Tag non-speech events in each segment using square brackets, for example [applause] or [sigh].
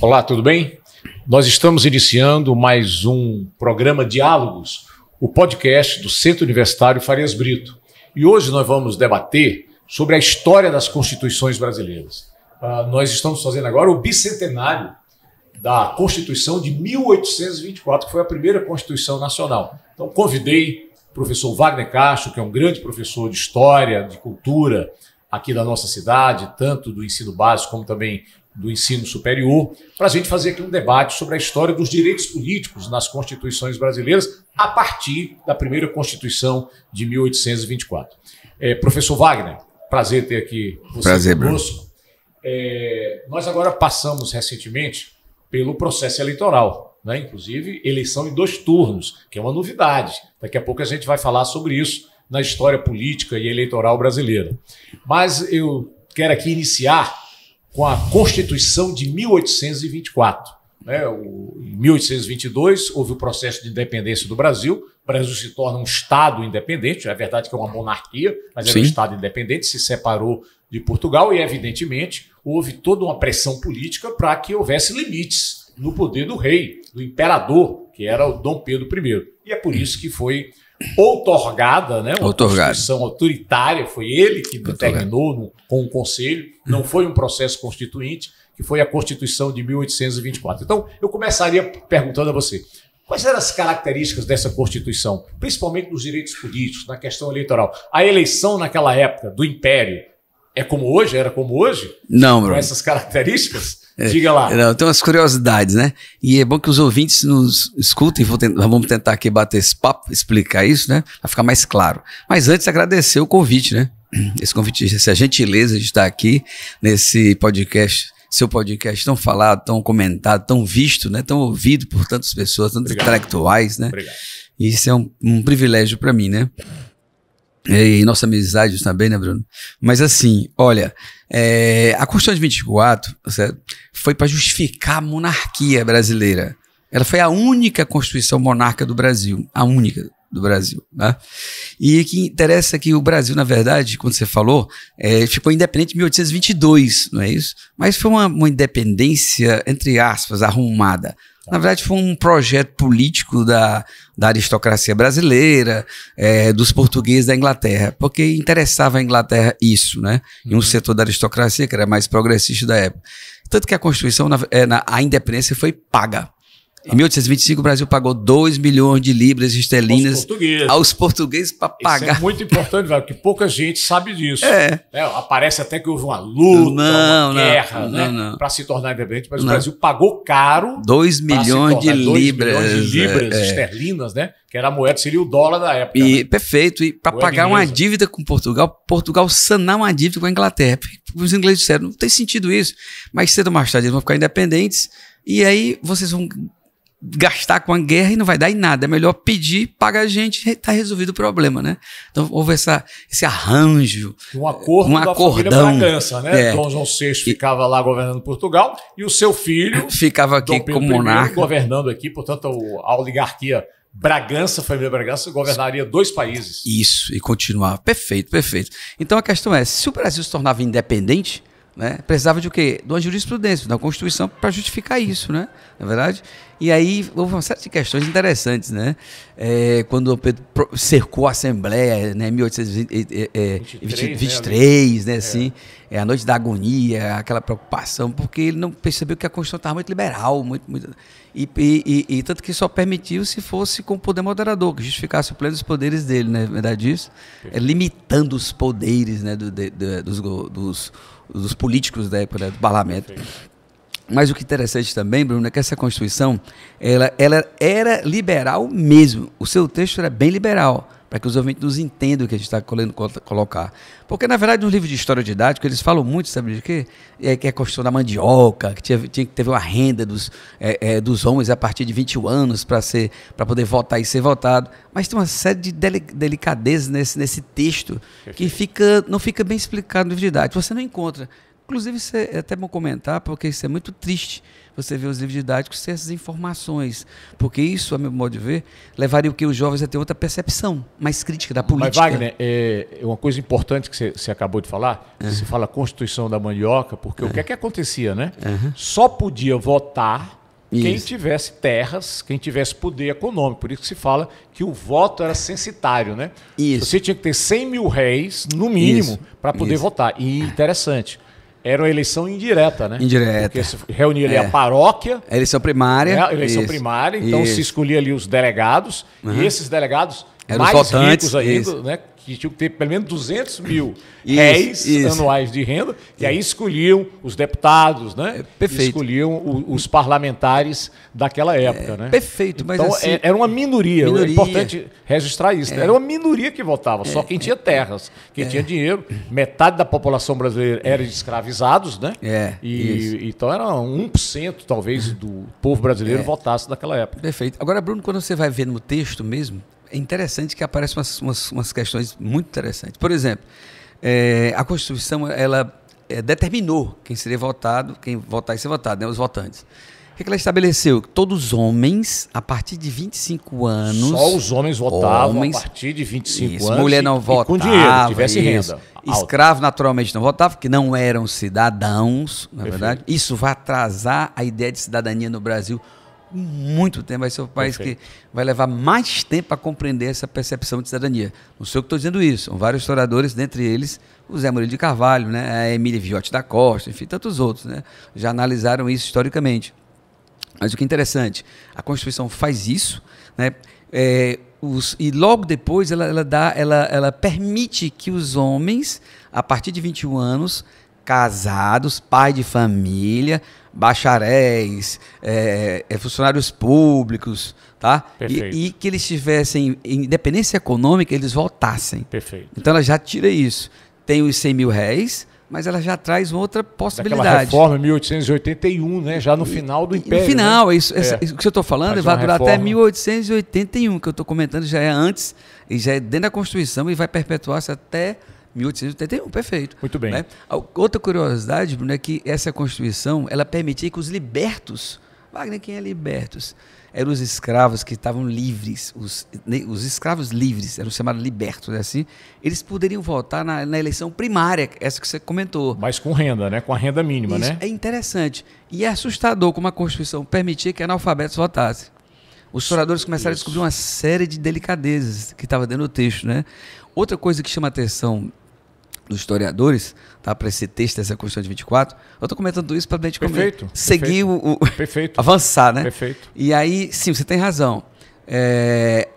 Olá, tudo bem? Nós estamos iniciando mais um programa Diálogos, o podcast do Centro Universitário Farias Brito. E hoje nós vamos debater sobre a história das constituições brasileiras. Uh, nós estamos fazendo agora o bicentenário da Constituição de 1824, que foi a primeira Constituição Nacional. Então, convidei professor Wagner Castro, que é um grande professor de história, de cultura aqui da nossa cidade, tanto do ensino básico como também do ensino superior, para a gente fazer aqui um debate sobre a história dos direitos políticos nas constituições brasileiras a partir da primeira Constituição de 1824. É, professor Wagner, prazer ter aqui você prazer, conosco. É, nós agora passamos recentemente pelo processo eleitoral né? inclusive eleição em dois turnos, que é uma novidade. Daqui a pouco a gente vai falar sobre isso na história política e eleitoral brasileira. Mas eu quero aqui iniciar com a Constituição de 1824. Né? em 1822 houve o processo de independência do Brasil. O Brasil se torna um Estado independente. É verdade que é uma monarquia, mas Sim. um Estado independente, se separou de Portugal e, evidentemente, houve toda uma pressão política para que houvesse limites no poder do rei, do imperador, que era o Dom Pedro I. E é por isso que foi outorgada, né? Uma constituição autoritária, foi ele que determinou no, com o conselho, não foi um processo constituinte, que foi a Constituição de 1824. Então, eu começaria perguntando a você, Quais eram as características dessa Constituição, principalmente nos direitos políticos, na questão eleitoral? A eleição naquela época do Império é como hoje? Era como hoje? Não, Bruno. Com essas características? É. Diga lá. Não, tem umas curiosidades, né? E é bom que os ouvintes nos escutem, vamos tentar aqui bater esse papo, explicar isso, né? Para ficar mais claro. Mas antes, agradecer o convite, né? [clears throat] Esse convite, essa gentileza de estar aqui nesse podcast seu podcast tão falado, tão comentado, tão visto, né? tão ouvido por tantas pessoas, tantos Obrigado. intelectuais, né? Obrigado. Isso é um, um privilégio para mim, né? E nossa amizade também, né, Bruno? Mas assim, olha, é, a Constituição de 24 certo? foi para justificar a monarquia brasileira. Ela foi a única Constituição monarca do Brasil, a única do Brasil. Né? E que interessa é que o Brasil, na verdade, quando você falou, é, ficou independente em 1822, não é isso? Mas foi uma, uma independência, entre aspas, arrumada. Na verdade, foi um projeto político da, da aristocracia brasileira, é, dos portugueses da Inglaterra, porque interessava a Inglaterra isso, né? Em um uhum. setor da aristocracia que era mais progressista da época. Tanto que a Constituição, na, é, na, a independência foi paga. Em 1825, o Brasil pagou 2 milhões de libras esterlinas aos portugueses, para pagar. Isso é muito importante, velho, porque pouca gente sabe disso. É. É, aparece até que houve uma luta, não, uma guerra, não, né? Não, para se tornar independente, mas o Brasil pagou caro. 2 milhões de libras. milhões é, de libras é, esterlinas, né? Que era a moeda, seria o dólar da época. E, né? Perfeito. E para pagar uma dívida com Portugal, Portugal sanar uma dívida com a Inglaterra. Os ingleses disseram, não tem sentido isso. Mas cedo ou mais tarde eles vão ficar independentes. E aí vocês vão gastar com a guerra e não vai dar em nada. É melhor pedir, paga a gente, está resolvido o problema, né? Então houve essa, esse arranjo. Um acordo um acordão. Bragança, né? É. Dom João VI ficava lá governando Portugal e o seu filho [laughs] ficava aqui como monarca. governando aqui, portanto a oligarquia Bragança, família Bragança, governaria dois países. Isso, e continuava Perfeito, perfeito. Então a questão é, se o Brasil se tornava independente, né? Precisava de o quê? De uma jurisprudência, da Constituição para justificar isso, né? Na é verdade. E aí houve uma série de questões interessantes, né? É, quando o Pedro cercou a Assembleia, né, 1823, é, né, né, assim, é. é. a noite da agonia, aquela preocupação, porque ele não percebeu que a Constituição estava muito liberal, muito, muito e, e, e, tanto que só permitiu se fosse com o poder moderador, que justificasse o pleno dos poderes dele, não né? Na é verdade, isso é limitando os poderes né, do, de, de, dos, dos, dos, políticos da época, né, do parlamento. Mas o que é interessante também, Bruno, é que essa Constituição ela, ela era liberal mesmo. O seu texto era bem liberal para que os ouvintes nos entendam o que a gente está querendo colocar. Porque, na verdade, nos livros de história didática, eles falam muito, sabe de quê? É, que é a construção da mandioca, que tinha, tinha que teve uma renda dos, é, é, dos homens a partir de 21 anos para poder votar e ser votado. Mas tem uma série de delicadezas nesse, nesse texto que fica, não fica bem explicado no livro didático. Você não encontra Inclusive, isso é, é até bom comentar, porque isso é muito triste, você ver os livros didáticos sem essas informações. Porque isso, a meu modo de ver, levaria o que os jovens a ter outra percepção mais crítica da política. Mas, Wagner, é, é uma coisa importante que você, acabou de falar, é. você fala Constituição da Mandioca, porque o que é que acontecia, né? Uhum. Só podia votar quem isso. tivesse terras, quem tivesse poder econômico. Por isso que se fala que o voto era censitário, né? Isso. Você tinha que ter 100 mil réis, no mínimo, para poder isso. votar. E interessante, era uma eleição indireta, né? Indireta. Porque se reunia ali é. a paróquia. A eleição primária. Né? A eleição isso. primária, então isso. se escolhia ali os delegados. Uhum. E esses delegados, Eram mais votantes, ricos ainda, né? que tinham que ter pelo menos 200 mil isso, réis isso. anuais de renda, e aí escolhiam os deputados, né? É, perfeito. Escolhiam o, os parlamentares daquela é, época, é, né? Perfeito, mas então, assim, é, era uma minoria, minoria, é importante registrar isso. É. Era uma minoria que votava, só quem tinha terras, quem tinha dinheiro, metade da população brasileira era de escravizados, né? É. E, então era 1% talvez do povo brasileiro votasse naquela época. Perfeito. Agora, Bruno, quando você vai ver no texto mesmo, é interessante que aparecem umas, umas, umas questões muito interessantes. Por exemplo, é, a Constituição ela é, determinou quem seria votado, quem votar e ser votado, né, os votantes. O que, é ela estabeleceu? todos os homens, a partir de 25 anos. Só os homens votavam homens, a partir de 25 isso, anos. Mulher não e, votava. E com dinheiro, tivesse isso, renda. Escravo naturalmente não votava, porque não eram cidadãos, na é Perfeito. verdade. Isso vai atrasar a ideia de cidadania no Brasil muito tempo. Vai ser o país Perfeito. que vai levar mais tempo a compreender essa percepção de cidadania. Não sei o que estou dizendo isso. São vários historiadores, dentre eles o Zé Murilo de Carvalho, né? a Emília Viotti da Costa, enfim, tantos outros. Né? Já analisaram isso historicamente. Mas o que é interessante, a Constituição faz isso, né? É, os, e logo depois ela, ela, dá, ela, ela permite que os homens, a partir de 21 anos, casados, pai de família, bacharéis, é, é, funcionários públicos, tá? E, e, que eles tivessem independência econômica, eles voltassem. Perfeito. Então ela já tira isso. Tem os 100 mil réis, mas ela já traz outra possibilidade. Daquela reforma em 1881, né? já no final do Império. No né? final, né? isso, é. isso, que eu estou falando vai durar reforma. até 1881, que eu estou comentando, já é antes, e já é dentro da Constituição e vai perpetuar-se até 1881, perfeito. Muito bem. Né? Outra curiosidade, Bruno, é que essa Constituição ela permitia que os libertos, Wagner, quem é libertos? Eram os escravos que estavam livres, os, os escravos livres, eram chamados libertos, né? assim, eles poderiam votar na, na, eleição primária, essa que você comentou. Mas com renda, né? Com a renda mínima, Isso né? É interessante. E é assustador como a Constituição permitia que analfabetos votassem. Os oradores começaram Isso. a descobrir uma série de delicadezas que estava dentro do texto, né? Outra coisa que chama atenção dos historiadores, tá? Para esse texto, essa Constituição de 24. Eu estou comentando isso para a gente perfeito, seguir perfeito, o, o [laughs] perfeito, avançar, né? Perfeito. E aí, sim, você tem razão. É,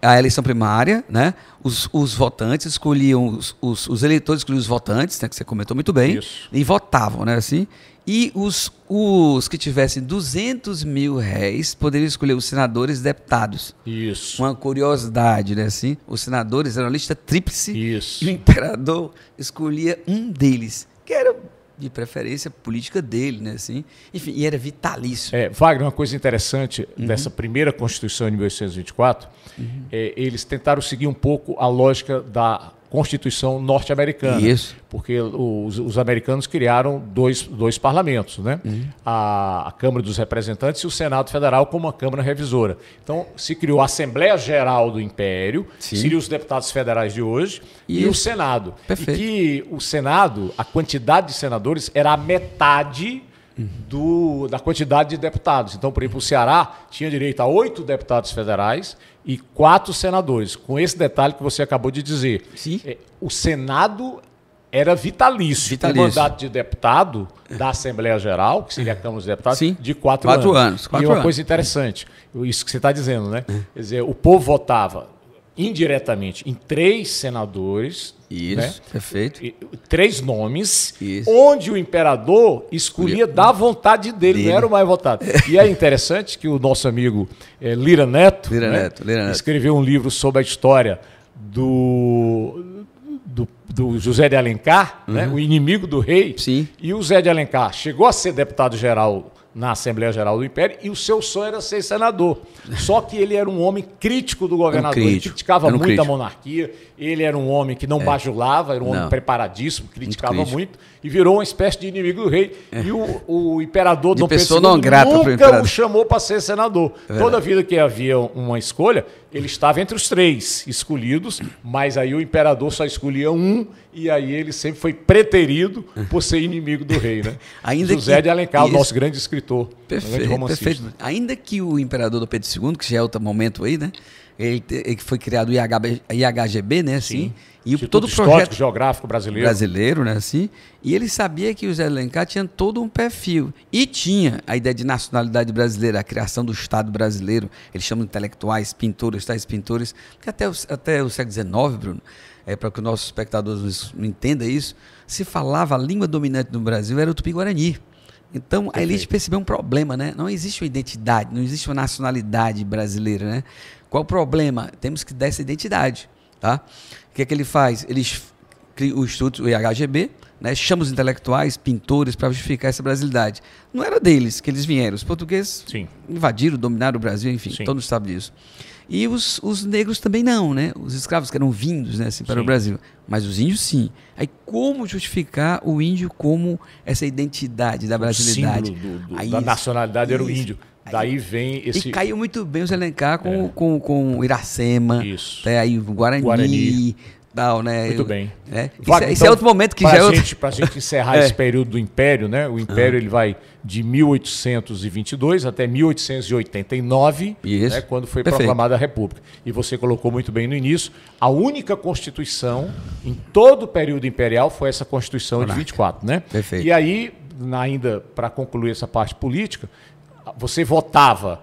a eleição primária, né? Os, os votantes escolhiam os, os, os, eleitores escolhiam os votantes, né? Que você comentou muito bem. Isso. E votavam, né? Assim. E os, os que tivessem 200 mil réis poderiam escolher os senadores e deputados. Isso. Uma curiosidade, né? Assim, os senadores eram a lista tríplice. Isso. [laughs] E o imperador escolhia um deles, que era de preferência política dele, né? Assim, enfim, e era vitalício. É, Wagner, uma coisa interessante uhum. dessa primeira Constituição de 1824, uhum. é, eles tentaram seguir um pouco a lógica da Constituição norte-americana. Isso. Porque os, os, americanos criaram dois, dois parlamentos, né? Uhum. A, a, Câmara dos Representantes e o Senado Federal como a Câmara Revisora. Então, se criou a Assembleia Geral do Império, Sim. seria os deputados federais de hoje, Isso. e o Senado. Perfeito. E que o Senado, a quantidade de senadores era a metade do, da quantidade de deputados. Então, por exemplo, o Ceará tinha direito a oito deputados federais e quatro senadores, com esse detalhe que você acabou de dizer. Sim. É, o Senado era vitalício. vitalício. O mandato de deputado da Assembleia Geral, que seria a Câmara dos Deputados, Sim. de quatro, quatro anos. anos. Quatro e uma anos. coisa interessante, isso que você está dizendo, né? Quer dizer, o povo votava indiretamente em três senadores. Isso, né? perfeito. Três nomes, Isso. onde o imperador escolhia Lira. da vontade dele, Lira. não era o mais votado. E é interessante que o nosso amigo é, Lira, Neto, Lira, né? Neto, Lira Neto escreveu um livro sobre a história do, do, do, José de Alencar, né, uhum. né? o inimigo do rei. Sim. E o José de Alencar chegou a ser deputado-geral na Assembleia Geral do Império e o seu sonho era ser senador. Só que ele era um homem crítico do governador, um crítico, ele criticava um muito crítico. a monarquia, ele era um homem que não é. bajulava, era um não. homem preparadíssimo, criticava muito, muito, e virou uma espécie de inimigo do rei. É. E o, o imperador de Dom Pedro não grata nunca o chamou para ser senador. É Toda vida que havia uma escolha, ele estava entre os três escolhidos, mas aí o imperador só escolhia um, e aí ele sempre foi preterido por ser inimigo do rei. Né? [laughs] Ainda José que... de Alencar, o nosso grande escritor, né, perfeito, grande romancista. Perfeito. Ainda que o imperador Dom Pedro II, que já é outro momento aí, né? ele, ele foi criado o IHGB, né? Assim, Sim. E Instituto todo o projeto geográfico brasileiro. Brasileiro, né? Assim, e ele sabia que o Zé Alencar tinha todo um perfil. E tinha a ideia de nacionalidade brasileira, a criação do Estado brasileiro. Eles chamam de intelectuais, pintores, tais pintores. Porque até, o, até o século XIX, Bruno, é, para que os nossos espectadores entendam isso, se falava a língua dominante no Brasil era o tupi-guarani. Então Perfeito. a elite percebeu um problema, né? Não existe uma identidade, não existe uma nacionalidade brasileira, né? Qual o problema? Temos que dar essa identidade, tá? O que é que ele faz? Eles criam o Instituto IHGB, né? chama os intelectuais, pintores, para justificar essa brasilidade. Não era deles que eles vieram. Os portugueses Sim. invadiram, dominaram o Brasil, enfim, Sim. todo mundo sabe disso. E os, os negros também não, né? Os escravos que eram vindos né, assim, para sim. o Brasil. Mas os índios sim. Aí como justificar o índio como essa identidade da o brasilidade? Do, do, Aí, da nacionalidade isso. era o índio. Daí vem esse. E caiu muito bem o Zelencar com, é. com, com Iracema. Isso. É, aí Guarani. Guarani. Tal, né? Muito bem. É. então, é outro momento que já é gente, [laughs] é outro... Para a gente encerrar é. esse período do Império, né? O Império ah. ele vai de 1822 até 1889, isso. Né? quando foi Perfeito. proclamada a República. E você colocou muito bem no início, a única Constituição em todo o período imperial foi essa Constituição Caraca. de 24, né? Perfeito. E aí, ainda para concluir essa parte política, você votava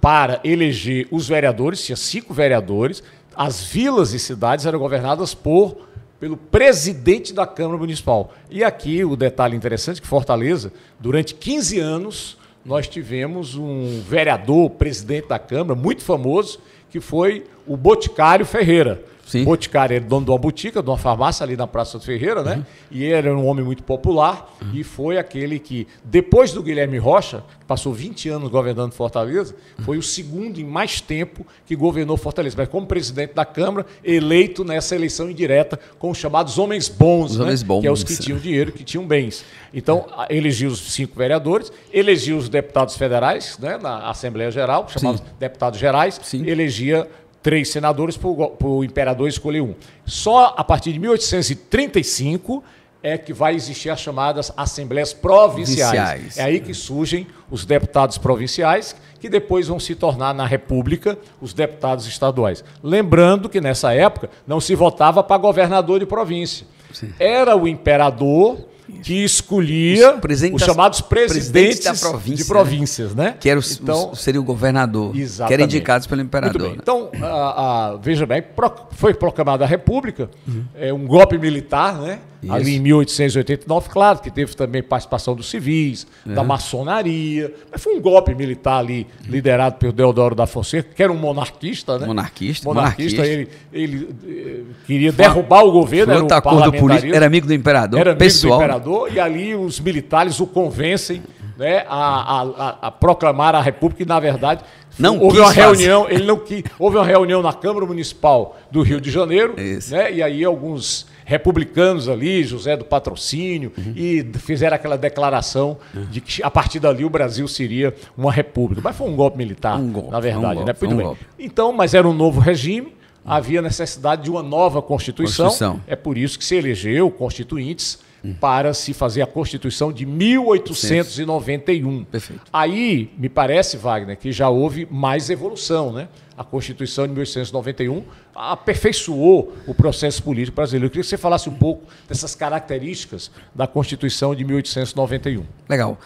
para eleger os vereadores, tinha cinco vereadores, as vilas e cidades eram governadas por pelo presidente da Câmara Municipal. E aqui o detalhe interessante é que Fortaleza, durante 15 anos, nós tivemos um vereador, presidente da Câmara, muito famoso, que foi o Boticário Ferreira. Sim. Boticário era é dono de uma botica, de uma farmácia ali na Praça do Ferreira, né? Uhum. E ele era um homem muito popular uhum. e foi aquele que, depois do Guilherme Rocha, que passou 20 anos governando Fortaleza, uhum. foi o segundo em mais tempo que governou Fortaleza, mas como presidente da Câmara, eleito nessa eleição indireta com os chamados homens bons, né? homens bons que é os que tinham dinheiro, que tinham bens. Então, é. elegiu os cinco vereadores, elegiu os deputados federais, né? na Assembleia Geral, chamados Sim. deputados gerais, Sim. elegia três senadores para o imperador escolher um. Só a partir de 1835 é que vai existir as chamadas assembleias provinciais. É aí que surgem os deputados provinciais, que depois vão se tornar na República os deputados estaduais. Lembrando que nessa época não se votava para governador de província. Sim. Era o imperador que escolhia os, os chamados presidentes, província, de né? províncias, né? né? Que era o, então, o, seria o governador, exatamente. que eram indicados pelo imperador. Né? Então, a, a, veja bem, foi proclamada a República, uhum. é um golpe militar, né? Isso. ali em 1889, claro que teve também participação dos civis, é. da maçonaria, mas foi um golpe militar ali, liderado pelo Deodoro da Fonseca, que era um monarquista, né? Monarquista, monarquista. monarquista. Ele, ele, eh, queria foi, derrubar o governo, era um parlamentarismo. Era amigo do imperador, era amigo pessoal. do imperador, e ali os militares o convencem né, a, a, a, a proclamar a república, e na verdade não houve uma fazer. reunião, ele não quis, houve uma reunião na Câmara Municipal do Rio de Janeiro, Isso. né? E aí alguns republicanos ali, José do Patrocínio, uhum. e fizeram aquela declaração uhum. de que a partir dali o Brasil seria uma república. Mas foi um golpe militar, um golpe, na verdade, um né? golpe, né? Muito um bem. Golpe. Então, mas era um novo regime, havia necessidade de uma nova Constituição. Constituição. É por isso que se elegeu constituintes para se fazer a Constituição de 1891. Perfeito. Aí, me parece, Wagner, que já houve mais evolução, né? A Constituição de 1891 aperfeiçoou o processo político brasileiro. Eu queria que você falasse um pouco dessas características da Constituição de 1891. Legal.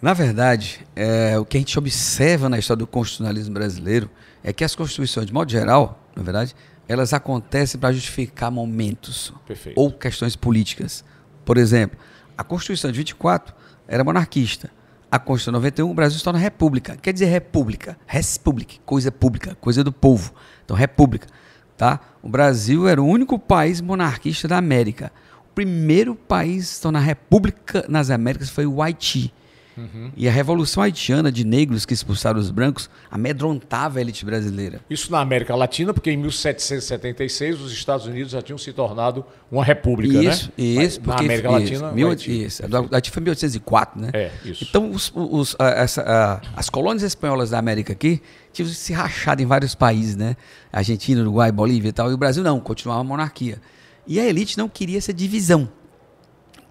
Na verdade, é, o que a gente observa na história do constitucionalismo brasileiro é que as constituições, de modo geral, na verdade, elas acontecem para justificar momentos Perfeito. ou questões políticas. Por exemplo, a Constituição de 24 era monarquista. A Constituição de 91, o Brasil se torna república. Quer dizer república, respública, coisa pública, coisa do povo. Então, república. Tá? O Brasil era o único país monarquista da América. O primeiro país a se tornar república nas Américas foi o Haiti. Uhum. E a Revolução Haitiana de negros que expulsaram os brancos amedrontava a elite brasileira. Isso na América Latina, porque em 1776 os Estados Unidos já tinham se tornado uma república, isso, né? Isso, porque, na América Latina. Mil, Haiti. Isso, a Haiti foi 1804, né? É, isso. Então os, os, a, essa, a, as colônias espanholas da América aqui tinham se rachado em vários países, né? Argentina, Uruguai, Bolívia e tal. E o Brasil não, continuava a monarquia. E a elite não queria essa divisão,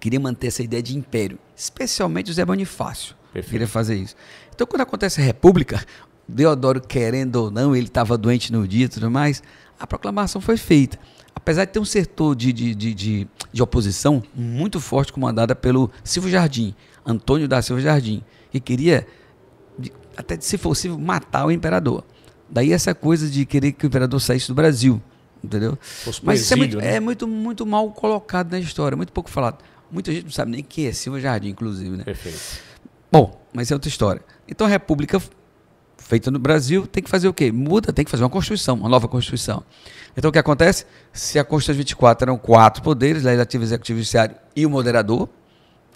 queria manter essa ideia de império especialmente o Zé Bonifácio. Perfeito. Queria fazer isso. Então, quando acontece a República, Deodoro, querendo ou não, ele estava doente no dia e tudo mais, a proclamação foi feita. Apesar de ter um setor de, de, de, de, de oposição muito forte, comandada pelo Silvio Jardim, Antônio da Silva Jardim, que queria, até se fosse matar o imperador. Daí essa coisa de querer que o imperador saísse do Brasil, entendeu? Mas isso é, muito, né? é muito, muito mal colocado na história, muito pouco falado. Muita gente não sabe nem quem é Silva Jardim, inclusive, né? Perfeito. Bom, mas é outra história. Então a República feita no Brasil tem que fazer o quê? Muda, tem que fazer uma Constituição, uma nova Constituição. Então o que acontece? Se a Constituição 24 eram quatro poderes, legislativo, executivo, judiciário e o moderador,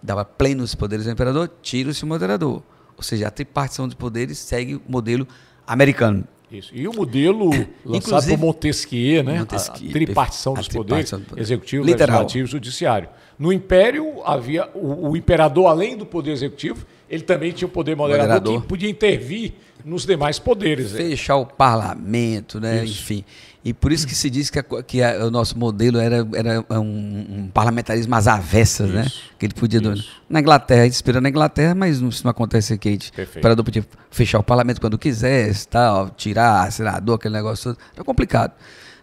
dava plenos poderes ao imperador, tira-se o moderador. Ou seja, a tripartição de poderes segue o modelo americano. Isso. E o modelo [coughs] lançado por Montesquieu, né? Montesquieu, a tripartição dos a tripartição poderes, poder. executivo, Literal. legislativo e judiciário. No império havia o, o, imperador além do poder executivo, ele também tinha o poder moderador, moderador. que podia intervir nos demais poderes. Né? Fechar o parlamento, né? Isso. Enfim. E por isso que se diz que, a, que a, o nosso modelo era, era um, um parlamentarismo às avessas, né? isso, né? Que ele podia. Na Inglaterra, inspirando na Inglaterra, mas isso não acontece aqui. O imperador podia fechar o parlamento quando quisesse, tal, tirar senador, aquele negócio todo. Era complicado.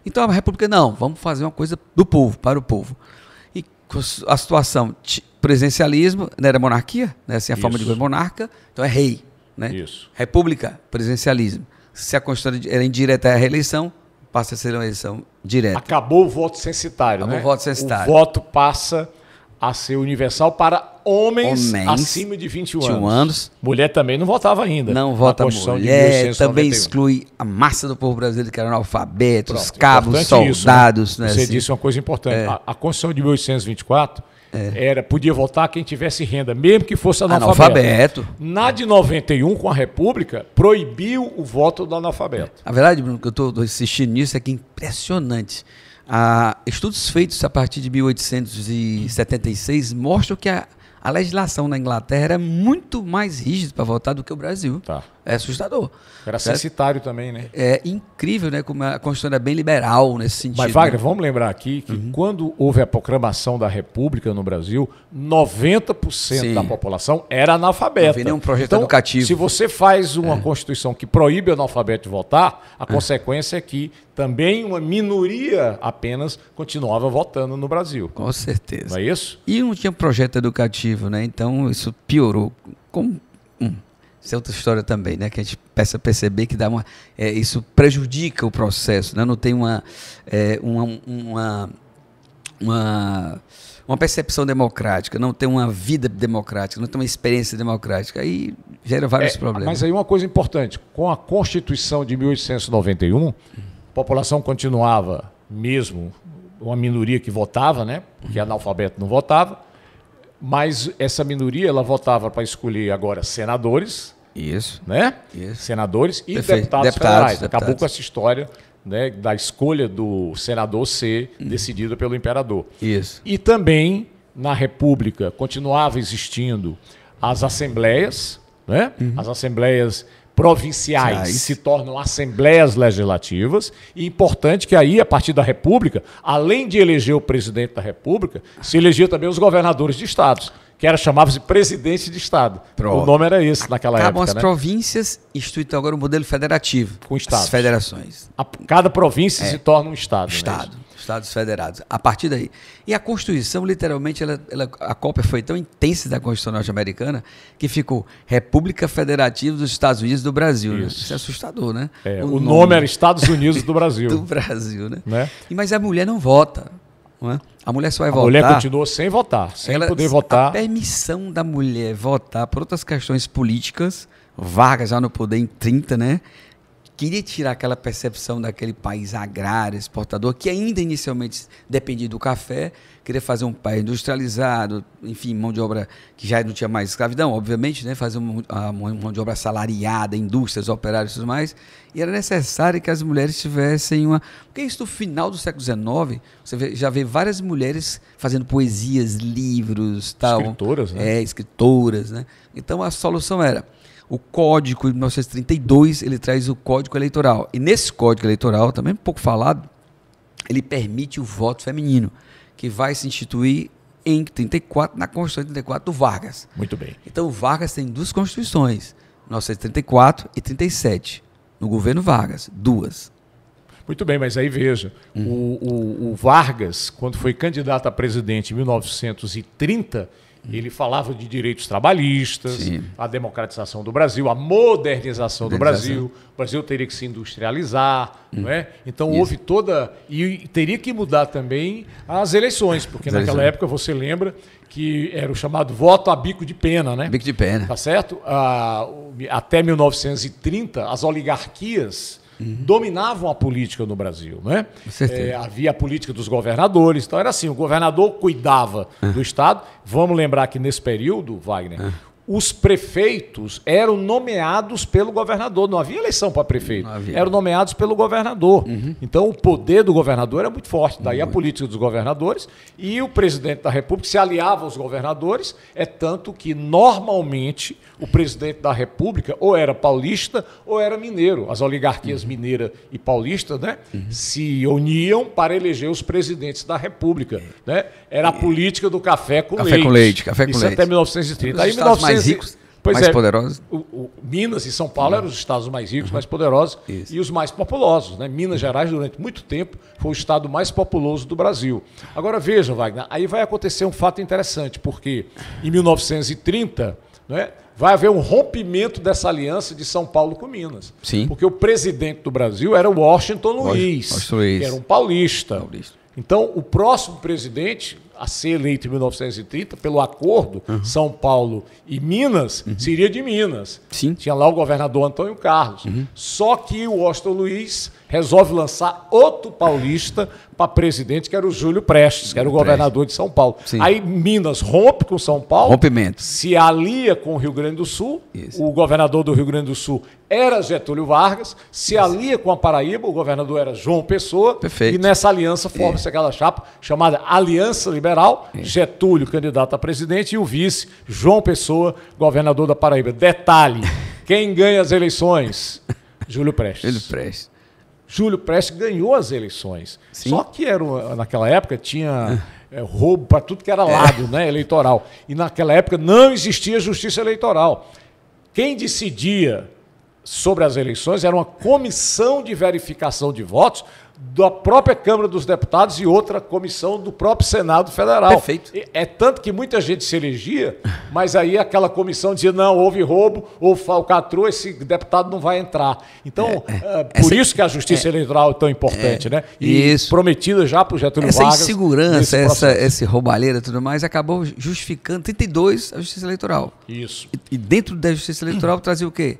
Então a República, não, vamos fazer uma coisa do povo, para o povo. E a situação, presencialismo, não né, era monarquia, né? assim, a isso. forma de governo monarca, então é rei. Né? Isso. República, presencialismo. Se a Constituição era indireta é a reeleição, passa a ser uma eleição direta. Acabou o voto censitário, Acabou né? o voto censitário. O voto passa a ser universal para homens, homens acima de 21, 21 anos. anos. Mulher também não votava ainda. Não vota mulher, também exclui a massa do povo brasileiro que era analfabeto, os cabos, soldados. Isso, né? né? Você assim, disse uma coisa importante. É. A, a Constituição de 1824 é. Era, podia votar quem tivesse renda, mesmo que fosse analfabeto. analfabeto. Na de 91, com a República, proibiu o voto do analfabeto. É. A verdade, Bruno, que eu estou assistindo nisso é que é impressionante. Ah, estudos feitos a partir de 1876 mostram que a, a legislação na Inglaterra era muito mais rígida para votar do que o Brasil. Tá. É assustador. Era certo? censitário também, né? É incrível, né? Como a Constituição é bem liberal nesse sentido. Mas, Wagner, né? vamos lembrar aqui que uhum. quando houve a proclamação da República no Brasil, 90% Sim. da população era analfabeta. Não havia nenhum projeto então, educativo. Se você faz uma é. Constituição que proíbe o analfabeto de votar, a é. consequência é que também uma minoria apenas continuava votando no Brasil. Com certeza. Não é isso? E não tinha projeto educativo, né? Então isso piorou. Como isso é outra história também, né? Que a gente peça a perceber que dá uma, é, isso prejudica o processo, né? Não tem uma, é, uma, uma, uma, uma, percepção democrática, não tem uma vida democrática, não tem uma experiência democrática. Aí gera vários é, problemas. Mas aí uma coisa importante, com a Constituição de 1891, a população continuava mesmo uma minoria que votava, né? Porque analfabeto não votava. Mas essa minoria ela votava para escolher agora senadores, isso. Né? Isso. Senadores e deputados, deputados federais. Deputados. Acabou com essa história né, da escolha do senador ser hum. decidida pelo imperador. Isso. E também, na República, continuava existindo as assembleias, né? Uhum. as assembleias provinciais se tornam assembleias legislativas e importante que aí a partir da república, além de eleger o presidente da república, se elegia também os governadores de estados que era chamava-se presidente de Estado. Pronto. O nome era esse naquela Acabam época. Acabam as né? províncias, instituído agora o modelo federativo. Com Estados. As federações. A, cada província é. se torna um Estado. Né? Estado. Estados federados. A partir daí. E a Constituição, literalmente, ela, ela, a cópia foi tão intensa da Constituição norte-americana que ficou República Federativa dos Estados Unidos do Brasil. Né? Isso, né? Isso é assustador, né? É, o, o nome, nome, era Estados Unidos do Brasil. [laughs] do Brasil, né? né? E, mas a mulher não vota. É? A mulher só vai a votar. A mulher continuou sem votar, sem ela, poder votar. A permissão da mulher votar por outras questões políticas, vagas já no poder em 30, né? Queria tirar aquela percepção daquele país agrário, exportador, que ainda inicialmente dependia do café, querer fazer um país industrializado, enfim, mão de obra que já não tinha mais escravidão, obviamente, né? fazer uma, mão de obra salariada, indústrias, operários e tudo mais, e era necessário que as mulheres tivessem uma... Porque isso no final do século XIX, você já vê várias mulheres fazendo poesias, livros, tal. Escritoras, né? É, escritoras, né? Então a solução era... O código de 1932, ele traz o código eleitoral. E nesse código eleitoral, também pouco falado, ele permite o voto feminino que vai se instituir em 34, na Constituição de 34 do Vargas. Muito bem. Então, o Vargas tem duas Constituições, 1934 e 37, no governo Vargas, duas. Muito bem, mas aí veja, uhum. o, o, o Vargas, quando foi candidato a presidente em 1930, ele falava de direitos trabalhistas, Sim. a democratização do Brasil, a modernização, do Brasil. O Brasil teria que se industrializar, hum. não é? Então Isso. houve toda e teria que mudar também as eleições, porque as naquela eleições. época você lembra que era o chamado voto a bico de pena, né? Bico de pena. Tá certo? Ah, até 1930 as oligarquias uhum. dominavam a política no Brasil. Né? É, havia a política dos governadores. Então era assim: o governador cuidava uhum. do Estado. Vamos lembrar que nesse período, Wagner, uhum os prefeitos eram nomeados pelo governador. Não havia eleição para prefeito. Eram nomeados pelo governador. Uhum. Então o poder do governador era muito forte. Daí muito. a política dos governadores e o presidente da República se aliava aos governadores. É tanto que normalmente o presidente da República ou era paulista ou era mineiro. As oligarquias uhum. mineira e paulista, né, uhum. se uniam para eleger os presidentes da República, é. né? Era a é. política do café com café leite. Café com leite, café com Isso é leite. até 1930. Os Aí, estados mais ricos, pois mais é, poderosos. O, o Minas e São Paulo eram os estados mais ricos, uhum. mais poderosos Isso. e os mais populosos. Né? Minas Gerais, durante muito tempo, foi o estado mais populoso do Brasil. Agora veja, Wagner, aí vai acontecer um fato interessante, porque em 1930, né, vai haver um rompimento dessa aliança de São Paulo com Minas. Sim. Porque o presidente do Brasil era Washington, Washington Luiz, Washington Luiz. que era um paulista. paulista. Então, o próximo presidente, a ser eleito em 1930, pelo acordo uhum. São Paulo e Minas, uhum. seria de Minas. Sim. Tinha lá o governador Antônio Carlos. Uhum. Só que o Austin Luiz resolve lançar outro paulista para presidente, que era o Júlio Prestes, que era o governador de São Paulo. Sim. Aí Minas rompe com São Paulo, Rompimento. se alia com o Rio Grande do Sul, Isso. o governador do Rio Grande do Sul era Getúlio Vargas, se Isso. alia com a Paraíba, o governador era João Pessoa, Perfeito. e nessa aliança forma-se é. aquela chapa chamada Aliança Liberal Liberal, é. Getúlio, candidato a presidente, e o vice, João Pessoa, governador da Paraíba. Detalhe: quem ganha as eleições? Júlio Prestes. Júlio Prestes. Júlio Prestes ganhou as eleições. Sim. Só que era, naquela época tinha é, roubo para tudo que era é. lado, é. né, eleitoral. E naquela época não existia justiça eleitoral. Quem decidia sobre as eleições era uma comissão de verificação de votos da própria Câmara dos Deputados e outra comissão do próprio Senado Federal. Perfeito. É tanto que muita gente se elegia, mas aí aquela comissão dizia, não, houve roubo, houve falcatrua, esse deputado não vai entrar. Então, é, ah, é, por essa, isso que a justiça é, eleitoral é tão importante, é. né? E isso. prometida já para o Getúlio essa Vargas. Insegurança, essa esse roubalheira e tudo mais, acabou justificando 32 a justiça eleitoral. Isso. E, e dentro da justiça eleitoral hum. trazia o quê?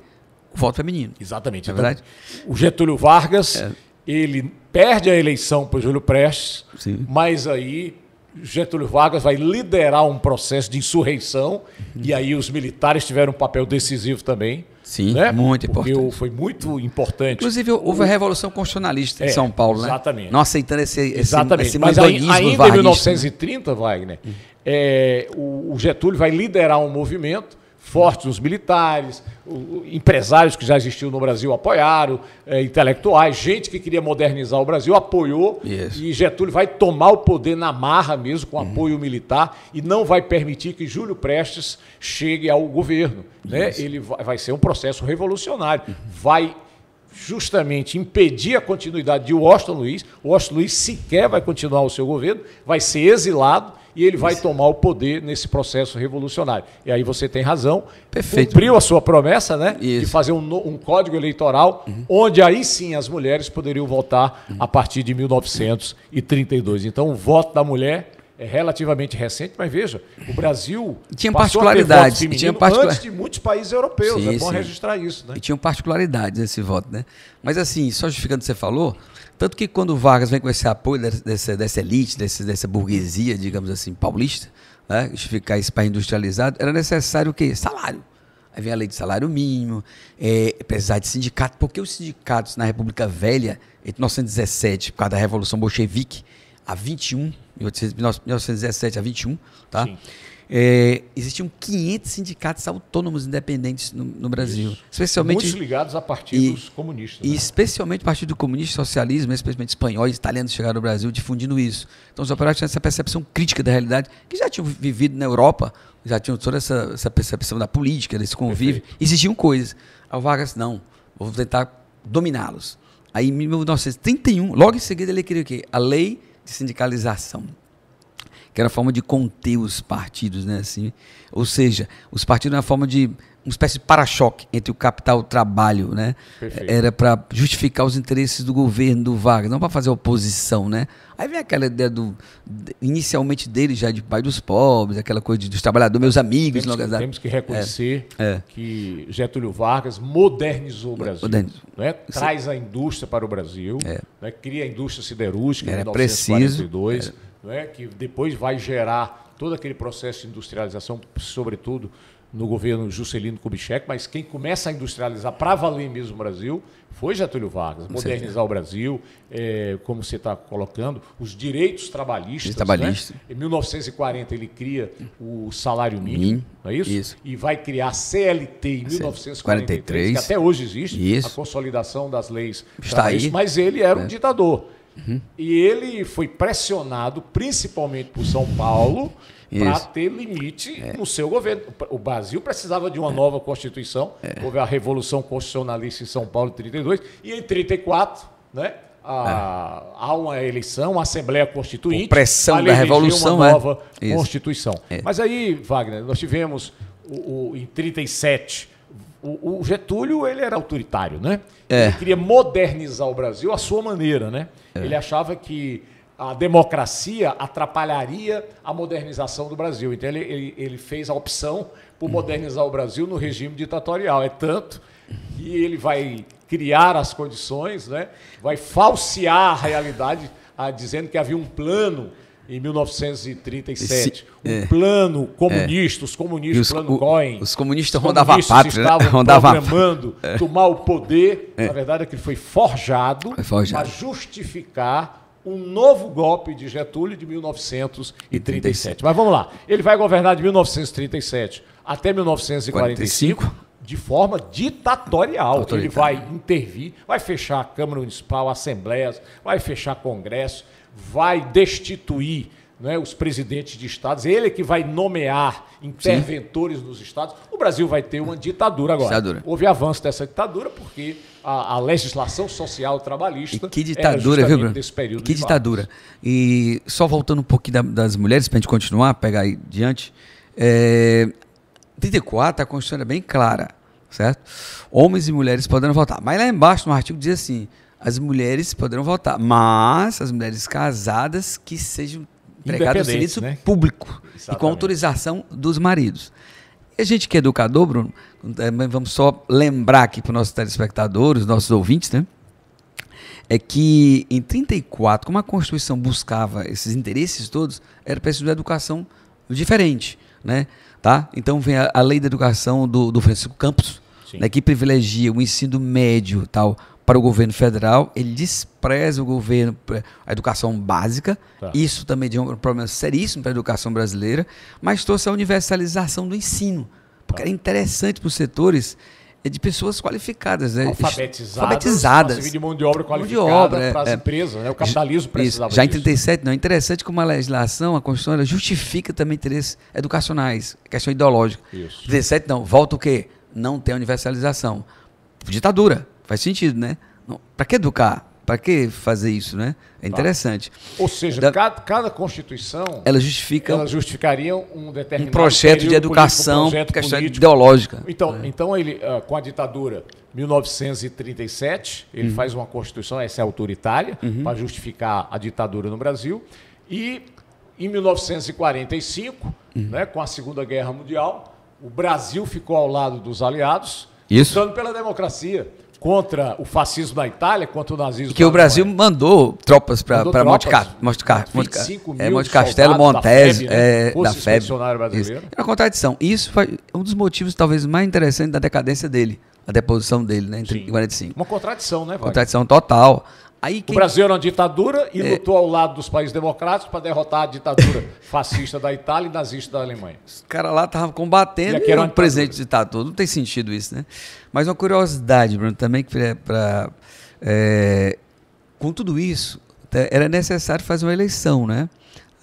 O voto feminino. Exatamente. É verdade? Então, o Getúlio Vargas é ele perde a eleição para o Júlio Prestes, Sim. mas aí Getúlio Vargas vai liderar um processo de insurreição uhum. e aí os militares tiveram um papel decisivo também. Sim, né? muito Porque importante. Foi muito importante. Inclusive, houve a Revolução Constitucionalista em é, São Paulo, né? Exatamente. Não então aceitando esse, esse, exatamente. esse Mas ainda em 1930, né? Wagner, uhum. é, o Getúlio vai liderar um movimento fortes os militares, empresários que já existiam no Brasil apoiaram, é, intelectuais, gente que queria modernizar o Brasil apoiou e Getúlio vai tomar o poder na marra mesmo, com uhum. apoio militar, e não vai permitir que Júlio Prestes chegue ao governo. Né? Ele vai, vai, ser um processo revolucionário, uhum. vai justamente impedir a continuidade de Washington Luiz, Washington Luiz sequer vai continuar o seu governo, vai ser exilado, e ele vai Isso. tomar o poder nesse processo revolucionário. E aí você tem razão, Perfeito. cumpriu a sua promessa né, Isso. de fazer um, um código eleitoral uhum. onde aí sim as mulheres poderiam votar uhum. a partir de 1932. Então o voto da mulher é relativamente recente, mas veja, o Brasil tinha particularidades, tinha particular... antes de muitos países europeus, sim, é bom sim. registrar isso, né? E tinham particularidades esse voto, né? Mas assim, só justificando o que você falou, tanto que quando o Vargas vem com esse apoio dessa, dessa elite, dessa, dessa burguesia, digamos assim, paulista, né, justificar esse país industrializado, era necessário o quê? Salário. Aí vem a lei de salário mínimo, é, apesar de sindicato, porque os sindicatos na República Velha, entre 1917, por causa da Revolução Bolchevique, a 21, 1917 a 21, tá? É, existiam 500 sindicatos autônomos independentes no, no Brasil. Isso. Especialmente, Muitos ligados a partidos e, comunistas. E né? especialmente partidos Partido Comunista e Socialismo, especialmente espanhóis, italianos chegaram ao Brasil difundindo isso. Então os operários tinham essa percepção crítica da realidade, que já tinham vivido na Europa, já tinham toda essa, essa percepção da política, desse convívio. Perfeito. Existiam coisas. Aí Vargas, não, vou tentar dominá-los. Aí em 1931, logo em seguida ele cria o quê? A Lei de sindicalização, que era a forma de conter os partidos, né? Assim, ou seja, os partidos na é forma de uma espécie de para-choque entre o capital e o trabalho, né? Perfeito. Era para justificar os interesses do governo do Vargas, não para fazer oposição, né? Aí vem aquela ideia do inicialmente dele já de pai dos pobres, aquela coisa de, dos trabalhadores, meus amigos, temos que, da... temos que reconhecer é, é. que Getúlio Vargas modernizou o é, Brasil, modernizou. Né? Traz a indústria para o Brasil, é. né? cria a indústria siderúrgica era em 1942, preciso, era. Né? que depois vai gerar todo aquele processo de industrialização, sobretudo no governo Juscelino Kubitschek, mas quem começa a industrializar para valer mesmo o Brasil foi Getúlio Vargas. Modernizar o Brasil, é, como você está colocando, os direitos trabalhistas. Trabalhista. Né? Em 1940 ele cria o salário mínimo, não é isso? isso? E vai criar a CLT em 1943, que até hoje existe, isso. a consolidação das leis. Está aí. Mas ele era é. um ditador. Uhum. E ele foi pressionado, principalmente por São Paulo, para ter limite é. no seu governo. O Brasil precisava de uma é. nova Constituição, é. houve a Revolução Constitucionalista em São Paulo em 32, e em 34, né? A, é. há uma eleição, uma Assembleia Constituinte. pressão da Revolução. Uma é. nova é. Constituição. É. Mas aí, Wagner, nós tivemos o, o em 37. O, o, Getúlio ele era autoritário, né? É. Ele queria modernizar o Brasil à sua maneira, né? É. Ele achava que a democracia atrapalharia a modernização do Brasil. Então, ele, ele, ele fez a opção por uhum. modernizar o Brasil no regime ditatorial. É tanto que ele vai criar as condições, né? vai falsear a realidade, a, ah, dizendo que havia um plano em 1937. Esse, um é, plano é. comunista, é. os comunistas, o plano Cohen. Os comunistas rondavam né? [laughs] a pátria. Estavam né? rondava programando é. tomar o poder. É. Na verdade, é foi forjado, foi forjado. para justificar um novo golpe de Getúlio de 1937. Mas vamos lá. Ele vai governar de 1937 até 1945 45. de forma ditatorial. Ele vai intervir, vai fechar a Câmara Municipal, assembleias, vai fechar Congresso, vai destituir né, os presidentes de estados, ele é que vai nomear interventores Sim. nos estados. O Brasil vai ter uma ditadura agora. Ditadura. Houve avanço dessa ditadura porque a, a, legislação social trabalhista. E que é ditadura, viu, Bruno? Desse período que ditadura. E só voltando um pouquinho das mulheres, para a gente continuar, pegar aí diante. É, 34, a Constituição é bem clara, certo? Homens e mulheres poderão votar. Mas lá embaixo, no artigo, diz assim: as mulheres poderão votar, mas as mulheres casadas que sejam empregadas no serviço né? público Exatamente. e com autorização dos maridos. E é a gente que é educador, Bruno, é, vamos só lembrar aqui para os nossos telespectadores, nossos ouvintes, né? É que em 34, como a Constituição buscava esses interesses todos, era preciso uma educação diferente, né? Tá? Então vem a, a lei da educação do, do Francisco Campos, né, que privilegia o ensino médio tal para o governo federal, ele despreza o governo, eh, a educação básica, tá. isso também é um problema seríssimo para a educação brasileira, mas trouxe a universalização do ensino, porque tá. era interessante para os setores é de pessoas qualificadas, né? alfabetizadas, alfabetizadas. de mão de obra qualificada para as é, é, empresas, né? o capitalismo precisava isso. Já disso. em 37, não, é interessante como a legislação, a Constituição, ela justifica também interesses educacionais, questão ideológica. Isso. 17 não, volta o quê? Não tem universalização. Ditadura. Faz sentido, né? Para que educar? Para que fazer isso, né? É tá. interessante. Ou seja, da... cada, cada, Constituição. Ela justifica. Ela justificaria um determinado. Um projeto de educação, político, um projeto político. ideológica. Então, é. então ele, ah, com a ditadura 1937, ele uhum. faz uma Constituição, essa é autoritária, uhum. para justificar a ditadura no Brasil. E em 1945, uhum. né, com a Segunda Guerra Mundial, o Brasil ficou ao lado dos aliados, Isso. lutando pela democracia contra o fascismo na Itália, contra o nazismo. E que o Brasil Alemanha. mandou tropas para Monte, Car Monte, Car Monte, é, Monte Castelo, Montese, da FEB. Né? É, da FEB. Isso. É uma contradição. Isso foi um dos motivos talvez mais interessantes da decadência dele, a deposição dele né, em Sim. 45. Uma contradição, né, Wagner? Contradição total. Aí, quem... O Brasil era uma ditadura e é... lutou ao lado dos países democráticos para derrotar a ditadura [laughs] fascista da Itália e nazista da Alemanha. Os caras lá estavam combatendo e, aqui era um presente ditador. Não tem sentido isso, né? Mas uma curiosidade, Bruno, também que é, para. É, com tudo isso, é, era necessário fazer uma eleição, né?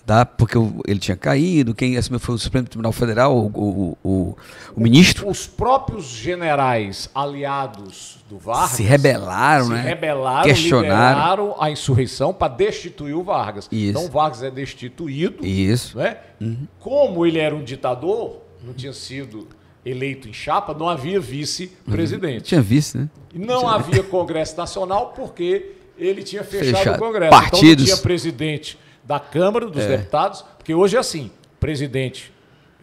tá? porque ele tinha caído, quem assumiu foi o Supremo Tribunal Federal, o, o, o ministro. Os próprios generais aliados do Vargas se rebelaram, se né? rebelaram, questionaram a insurreição para destituir o Vargas. Isso. Então o Vargas é destituído. Isso. Né? Uhum. Como ele era um ditador, não tinha sido eleito em chapa, não havia vice-presidente. Uhum. Tinha vice, né? Não tinha... havia Congresso Nacional porque ele tinha fechado, fechado. o Congresso. Partidos. Então não tinha presidente da Câmara dos é. Deputados, porque hoje é assim: o presidente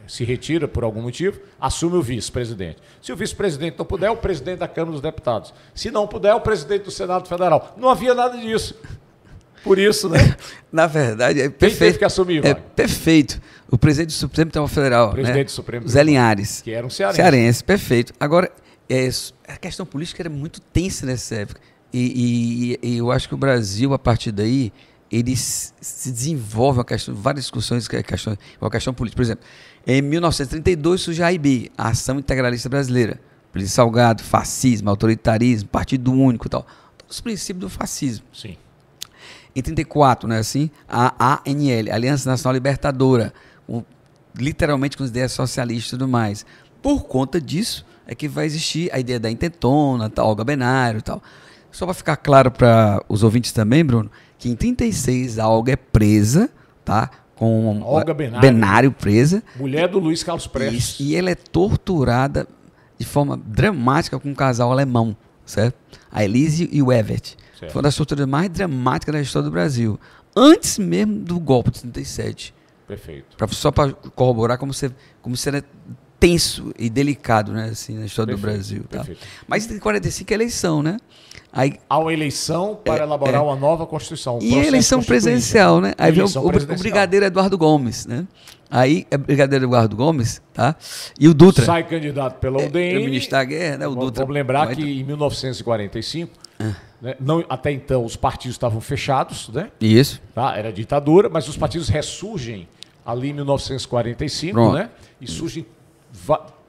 se retira por algum motivo, assume o vice-presidente. Se o vice-presidente não puder, é o presidente da Câmara dos Deputados. Se não puder, é o presidente do Senado Federal. Não havia nada disso. Por isso, né? [laughs] Na verdade, é perfeito. Quem teve que assumir, É perfeito. O presidente do Supremo Tribunal Federal. O né? presidente né? do Supremo. Zé Linhares. Que era um cearense. Cearense, perfeito. Agora, é, a questão política era muito tensa nessa época. E, e, e eu acho que o Brasil, a partir daí, ele se desenvolve uma questão, várias discussões, com é uma questão política. Por exemplo, em 1932 surge a AIB, a Ação Integralista Brasileira. Polícia Salgado, fascismo, autoritarismo, partido único e tal. os princípios do fascismo. Sim. Em 34, né, assim, a ANL, Aliança Nacional Libertadora, literalmente com as ideias socialistas e tudo mais. Por conta disso é que vai existir a ideia da intentona, tal, Olga Benário e tal. Só para ficar claro para os ouvintes também, Bruno, que em 36 a Olga é presa, tá? Com Olga Benário. Benário presa. Mulher do Luiz Carlos Prestes. E, e ela é torturada de forma dramática com um casal alemão, certo? A Elise e o Evert. Certo. Foi uma das torturas mais dramáticas da história do Brasil. Antes mesmo do golpe de 37. Perfeito. Pra, só para corroborar como você, como você tenso e delicado, né, assim, na história perfeito, do Brasil. Tá? Mas em 45 é eleição, né? Aí, Há uma eleição para é, elaborar é, uma nova Constituição. Um e eleição presidencial, né? Aí vem o, o, brigadeiro Eduardo Gomes, né? Aí é brigadeiro Eduardo Gomes, tá? E o Dutra. Sai candidato pela UDN. É, ministro da Guerra, né? O vamos, Dutra. Vamos lembrar que em 1945, ah. né? não, até então os partidos estavam fechados, né? Isso. Tá? Era ditadura, mas os partidos ressurgem ali em 1945, Pronto. né? E surgem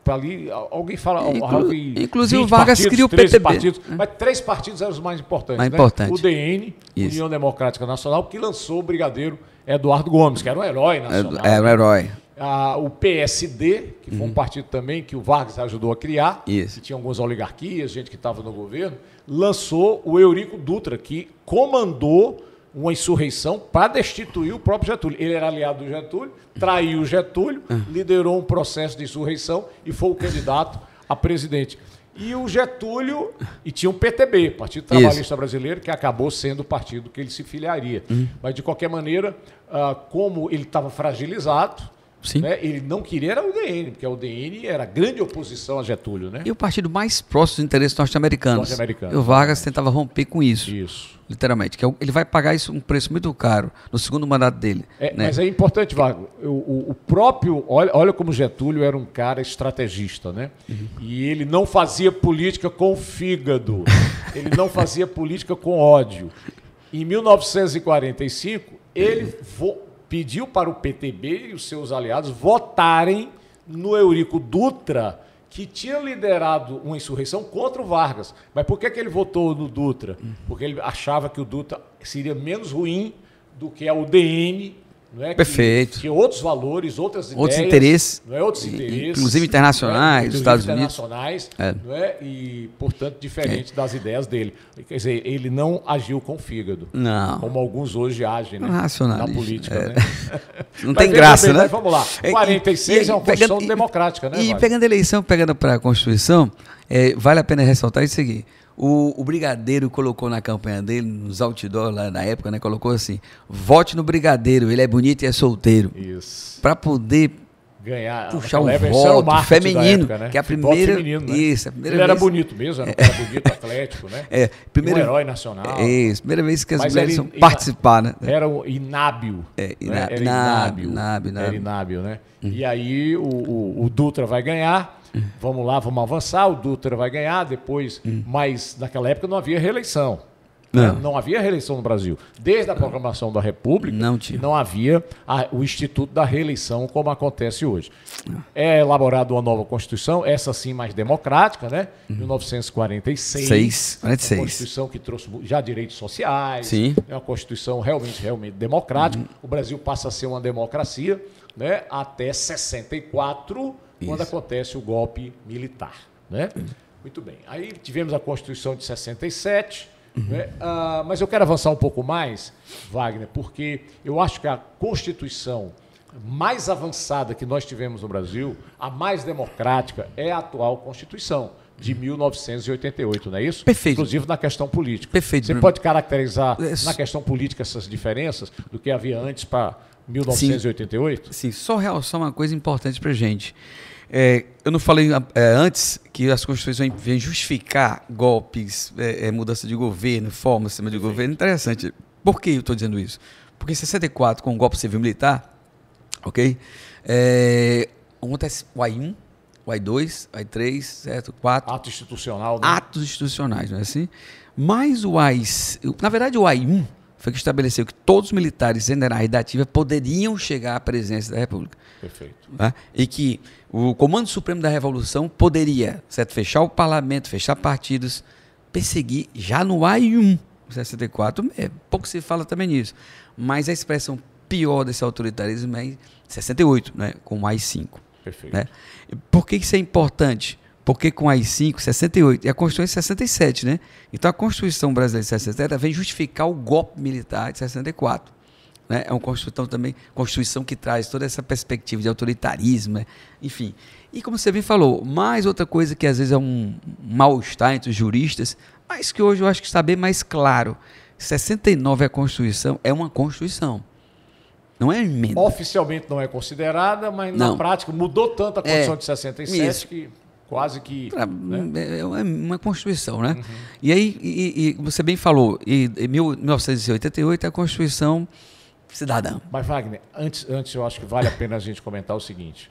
ali, alguém fala. Inclu, inclusive o Vargas partidos, cria o PTB. Partidos, né? Mas três partidos eram os mais importantes. Mais né? importante. O DN, Isso. União Democrática Nacional, que lançou o brigadeiro Eduardo Gomes, que era um herói nacional. Era um né? herói. Ah, o PSD, que uhum. foi um uhum. partido também que o Vargas ajudou a criar, Isso. que tinha algumas oligarquias, gente que estava no governo, lançou o Eurico Dutra, que comandou uma insurreição para destituir o próprio Getúlio. Ele era aliado do Getúlio, traiu o Getúlio, ah. liderou um processo de insurreição e foi o candidato a presidente. E o Getúlio, e tinha o PTB, Partido Trabalhista Isso. Brasileiro, que acabou sendo o partido que ele se filiaria. Uhum. Mas, de qualquer maneira, ah, como ele estava fragilizado, Sim. Né? Ele não queria era o DN, porque o DN era grande oposição a Getúlio, né? E o partido mais próximo dos interesses norte-americanos. norte o Vargas tentava romper com isso. Isso. Literalmente. Que é ele vai pagar isso um preço muito caro no segundo mandato dele. É, né? Mas é importante, Vargas. O, o, o, próprio. Olha, olha como Getúlio era um cara estrategista, né? Uhum. E ele não fazia política com fígado. [laughs] ele não fazia política com ódio. Em 1945, ele vo pediu para o PTB e os seus aliados votarem no Eurico Dutra, que tinha liderado uma insurreição contra o Vargas. Mas por que, que ele votou no Dutra? Porque ele achava que o Dutra seria menos ruim do que a UDN não é Perfeito. Que, outros valores, outras outros ideias, interesses, não é outros interesses, inclusive é? internacionais, dos Estados internacionais, Unidos, internacionais, é. é? e portanto diferente é. das ideias dele. Quer dizer, ele não agiu com o fígado, não. como alguns hoje agem, né? É Na política, é. né? [laughs] Não tem graça, bem, né? vamos lá. 46 e, é uma constituição pegando, democrática, né? E vale? pegando a eleição, pegando para a Constituição, vale a pena ressaltar isso aqui. O, o, Brigadeiro colocou na campanha dele, nos outdoors lá na época, né? Colocou assim: vote no Brigadeiro, ele é bonito e é solteiro. Isso. Para poder ganhar puxar um voto o feminino, época, né? que é a primeira feminino, né? isso, a primeira ele vez... era bonito mesmo, era um cara bonito, atlético, né? É, primeiro... um herói nacional. É isso, primeira vez que as Mas mulheres vão ina... participar, né? Era o inábil. É, ina... né? Era inábil. inábil, inábil, inábil. Era inábil, né? Hum. E aí o, o, o Dutra vai ganhar Vamos lá, vamos avançar, o Dutra vai ganhar depois. Hum. Mas naquela época não havia reeleição. Não. não. havia reeleição no Brasil. Desde a proclamação da República, não, não havia a, o Instituto da Reeleição como acontece hoje. É elaborada uma nova Constituição, essa sim mais democrática, né? Uhum. 1946. Seis. 46. É uma Constituição que trouxe já direitos sociais. Sim. É uma Constituição realmente, realmente democrática. Uhum. O Brasil passa a ser uma democracia né? até 64 quando Isso. acontece o golpe militar. Né? Muito bem. Aí tivemos a Constituição de 67, Uhum. Né? Ah, mas eu quero avançar um pouco mais, Wagner, porque eu acho que a Constituição mais avançada que nós tivemos no Brasil, a mais democrática, é a atual Constituição. De 1988, uhum. não é isso? Perfeito. Inclusive na questão política. Perfeito. Você pode caracterizar é na questão política essas diferenças do que havia antes para 1988? Sim, Sim. só realçar uma coisa importante para gente é, eu não falei é, antes que as constituições vêm justificar golpes, é, é, mudança de governo, forma, sistema de governo. Interessante. Por que eu estou dizendo isso? Porque em 64, com o golpe civil militar, ok? É, acontece o AI1, o AI2, o AI3, certo? 4. Ato institucional. Né? Atos institucionais, não é assim? Mas o AI... Na verdade, o AI1 foi que estabeleceu que todos os militares generais da ativa poderiam chegar à presidência da República. Perfeito. Né? E que o Comando Supremo da Revolução poderia, certo, fechar o parlamento, fechar partidos, perseguir já no AI1, 64, é, pouco se fala também nisso. Mas a expressão pior desse autoritarismo é em 68, né, com o AI5. Perfeito. Né? Por que isso é importante? Porque com as 5, 68, e a Constituição é de 67, né? Então a Constituição brasileira de 67 vem justificar o golpe militar de 64. Né? É uma Constituição também, Constituição que traz toda essa perspectiva de autoritarismo, né? enfim. E como você bem falou, mais outra coisa que às vezes é um mal-estar entre os juristas, mas que hoje eu acho que está bem mais claro. 69 é a Constituição, é uma Constituição. Não é emenda. Oficialmente não é considerada, mas não. na prática mudou tanto a é. Constituição é, de 67 isso. que quase que. Pra, né? É, é uma Constituição, né? Uhum. E aí, e, e, você bem falou, em 1988 é a Constituição Cidadã. Mas, Wagner, antes, antes eu acho que vale a pena a gente comentar o seguinte.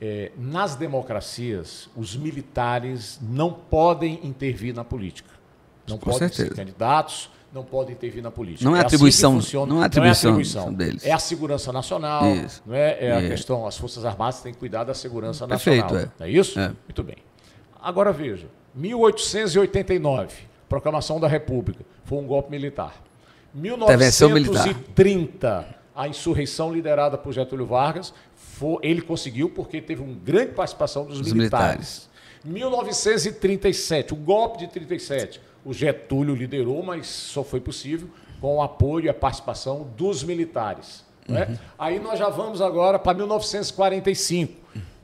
É, nas democracias, os militares não podem intervir na política. Não Com podem certeza. ser candidatos, não podem ter vindo na política. Não é, é assim atribuição, assim não, é atribuição não é atribuição deles. É a segurança nacional, isso. não é, é a questão, as Forças Armadas têm que cuidar da segurança nacional. Perfeito, é. é isso? É. Muito bem. Agora veja, 1889, proclamação da República, foi um golpe militar. 1930, a insurreição liderada por Getúlio Vargas, foi, ele conseguiu porque teve uma grande participação dos, dos militares. militares. 1937, o golpe de 37, o Getúlio liderou, mas só foi possível com o apoio e a participação dos militares. Né? Uhum. Né? Aí nós já vamos agora para 1945.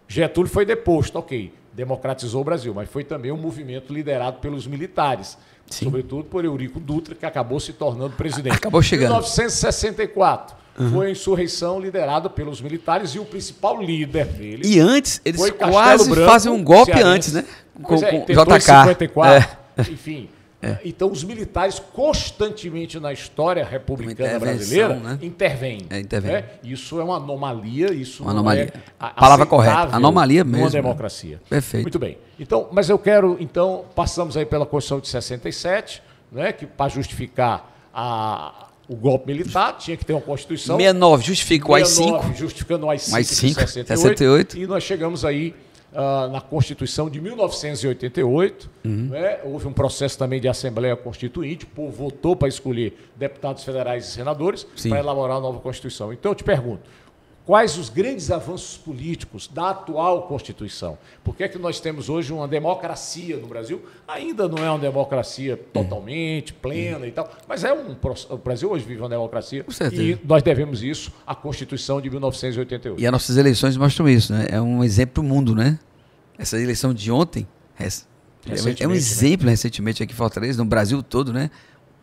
Getúlio foi deposto, ok, democratizou o Brasil, mas foi também um movimento liderado pelos militares, Sim. sobretudo por Eurico Dutra, que acabou se tornando presidente. Acabou chegando. 1964. Uhum. Foi a insurreição liderada pelos militares e o principal líder dele. E antes, eles quase Branco, fazem um golpe cearense. antes, né? Com, é, JK. 54, é. Enfim, é. Então, os militares, constantemente na história republicana brasileira, né? intervêm. É, Né? Isso é uma anomalia. Isso uma é anomalia. É palavra correta. Anomalia mesmo. Uma democracia. Né? Perfeito. Muito bem. Então, mas eu quero, então, passamos aí pela Constituição de 67, né, que para justificar a, o golpe militar, tinha que ter uma Constituição. 69, justifica o AI-5. Justificando o AI-5 mais 5, 68. E nós chegamos aí uh, na Constituição de 1988. Uhum. Né? Houve um processo também de Assembleia Constituinte, o povo votou para escolher deputados federais e senadores para elaborar a nova Constituição. Então, eu te pergunto, quais os grandes avanços políticos da atual Constituição. Por que é que nós temos hoje uma democracia no Brasil? Ainda não é uma democracia totalmente plena e tal, mas é um o Brasil hoje vive uma democracia e nós devemos isso à Constituição de 1988. E as nossas eleições mostram isso, né? É um exemplo para o mundo, né? Essa eleição de ontem é, um né? exemplo né? recentemente aqui em Fortaleza, no Brasil todo, né?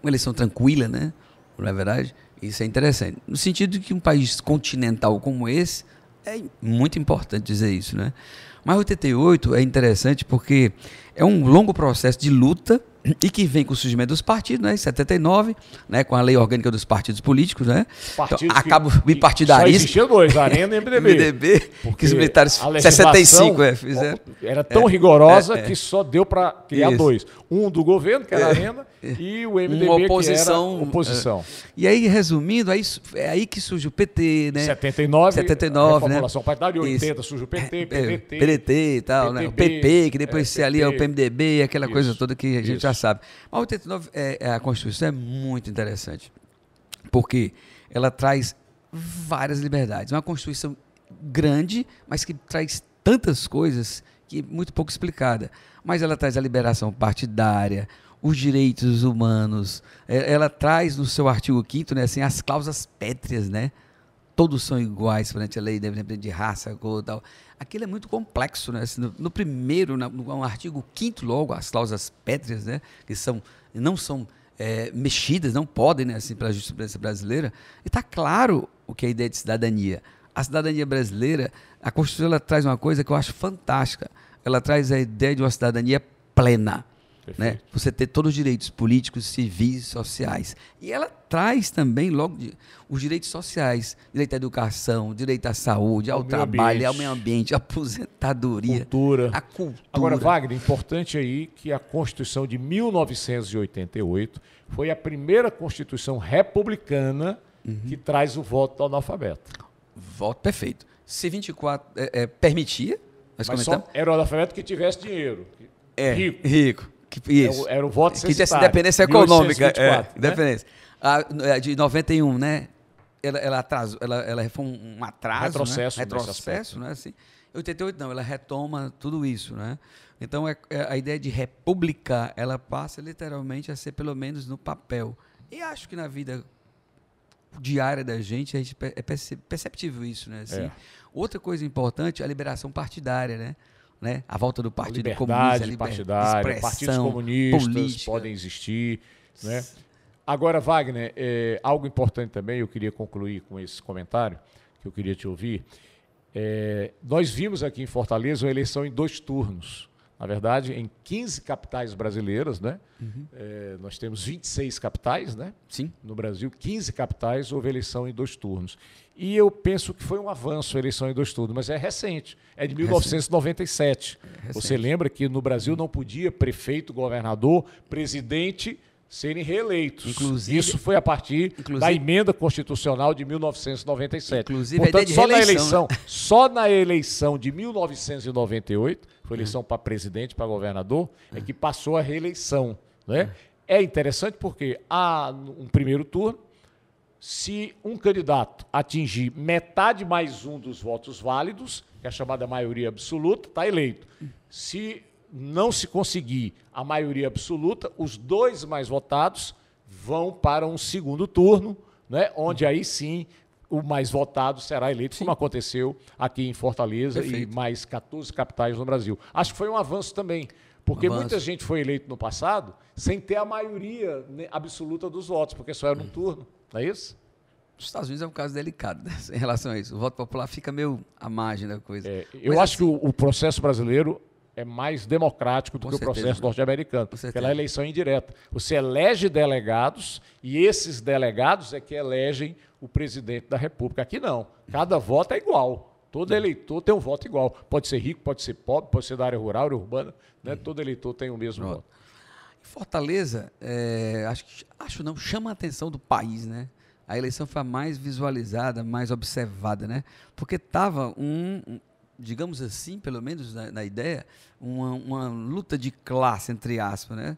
Uma eleição tranquila, né? Não é verdade? Isso é interessante. No sentido de que um país continental como esse, é muito importante dizer isso, né? Mas 88 é interessante porque é um longo processo de luta e que vem com o surgimento dos partidos, né? Em 79, né? Com a lei orgânica dos partidos políticos, né? Partidos então, acaba o bipartidarismo. Só existiam dois, Arena e MDB. [laughs] MDB, que os militares. A 65, é, fizeram. Era tão é, rigorosa é, é, que só deu para criar isso. dois. Um do governo, que era a é. Arena e o MDB uma oposição, oposição. É. E aí, resumindo, aí, é aí que surge o PT, né? 79, 79 a né? partidária, 80 Isso. surge o PT, é, PDT. É, PDT e tal, PTB, né? O PP, que depois é, se alia o PMDB, aquela Isso. coisa toda que a gente Isso. já sabe. Mas 89, é, a Constituição é muito interessante, porque ela traz várias liberdades. Uma Constituição grande, mas que traz tantas coisas que é muito pouco explicada. Mas ela traz a liberação partidária, os direitos humanos. É, ela traz no seu artigo 5 né, assim, as cláusulas pétreas, né? Todos são iguais frente à lei, independente de raça, cor tal. Aquilo é muito complexo, né? Assim, no, no, primeiro, no, no artigo 5 logo, as cláusulas pétreas, né? Que são, não são é, mexidas, não podem, né? Assim, para a justiça brasileira. E está claro o que é a ideia de cidadania. A cidadania brasileira, a Constituição ela traz uma coisa que eu acho fantástica. Ela traz a ideia de uma cidadania plena né? Você ter todos os direitos políticos, civis e sociais. E ela traz também logo de, os direitos sociais, direito à educação, direito à saúde, ao, trabalho, ao meio ambiente, à aposentadoria, cultura. a cultura. Agora, Wagner, importante aí que a Constituição de 1988 foi a primeira Constituição republicana uhum. que traz o voto do analfabeto. Voto perfeito. Se 24 é, é, permitia, nós Mas só era o analfabeto que tivesse dinheiro. É, rico. rico. Que, isso. Era o voto Que tinha essa independência econômica. É, né? independência. Né? A, é, de 91, né? Ela, ela, atrasou, ela, ela foi um atraso. Retrocesso, né? Retrocesso, né? Assim, 88 não, ela retoma tudo isso, né? Então é, é, a ideia de república, ela passa literalmente a ser pelo menos no papel. E acho que na vida diária da gente, a gente é perceptível isso, né? Assim, é. Outra coisa importante, a liberação partidária, né? né? A volta do Partido a Comunista, liber... partidos comunistas política. podem existir, né? Agora, Wagner, é, algo importante também, eu queria concluir com esse comentário, que eu queria te ouvir. É, nós vimos aqui em Fortaleza uma eleição em dois turnos. Na verdade, em 15 capitais brasileiras, né? Uhum. É, nós temos 26 capitais, né? Sim. No Brasil, 15 capitais houve eleição em dois turnos. E eu penso que foi um avanço a eleição em dois turnos, mas é recente, é de 1997. É Você lembra que no Brasil não podia prefeito, governador, presidente serem reeleitos. Inclusive, Isso foi a partir da emenda constitucional de 1997. Inclusive, é Portanto, só na eleição, né? [laughs] só na eleição de 1998, foi eleição para presidente, para governador, é que passou a reeleição, né? É interessante porque há um primeiro turno, se um candidato atingir metade mais um dos votos válidos, que é a chamada maioria absoluta, está eleito. Se não se conseguir a maioria absoluta, os dois mais votados vão para um segundo turno, né, onde aí sim o mais votado será eleito, sim. como aconteceu aqui em Fortaleza Perfeito. e mais 14 capitais no Brasil. Acho que foi um avanço também, porque avanço. muita gente foi eleito no passado sem ter a maioria né, absoluta dos votos, porque só era um turno, não é isso? Os Estados Unidos é um caso delicado né, [laughs] em relação a isso. O voto popular fica meio à margem da coisa. É, eu Mas, acho assim, que o, o processo brasileiro é mais democrático do Com que certeza. o processo norte-americano, pela é eleição indireta. Você elege delegados e esses delegados é que elegem o presidente da República. Aqui não. Cada voto é igual. Todo eleitor tem um voto igual. Pode ser rico, pode ser pobre, pode ser da área rural, área urbana. Né? Uhum. Todo eleitor tem o mesmo Pronto. voto. Fortaleza, é, acho, acho não, chama a atenção do país, né? A eleição foi a mais visualizada, mais observada, né? Porque estava um digamos assim, pelo menos na, na ideia, uma, uma, luta de classe, entre aspas, né?